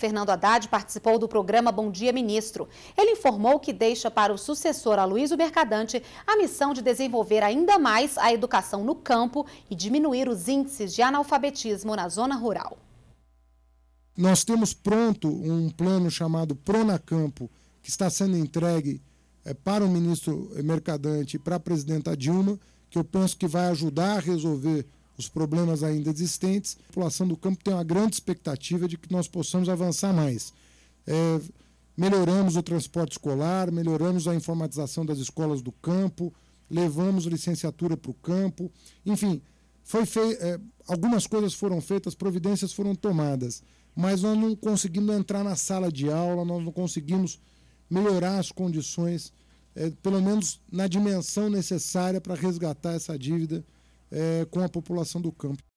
Fernando Haddad participou do programa Bom Dia Ministro. Ele informou que deixa para o sucessor Aloysio Mercadante a missão de desenvolver ainda mais a educação no campo e diminuir os índices de analfabetismo na zona rural. Nós temos pronto um plano chamado Pronacampo, que está sendo entregue eh, para o ministro Mercadante e para a presidenta Dilma, que eu penso que vai ajudar a resolver os problemas ainda existentes. A população do campo tem uma grande expectativa de que nós possamos avançar mais. É, melhoramos o transporte escolar, melhoramos a informatização das escolas do campo, levamos licenciatura para o campo, enfim, foi fei é, algumas coisas foram feitas, providências foram tomadas, mas nós não conseguimos entrar na sala de aula, nós não conseguimos melhorar as condições, é, pelo menos na dimensão necessária para resgatar essa dívida é, com a população do campo.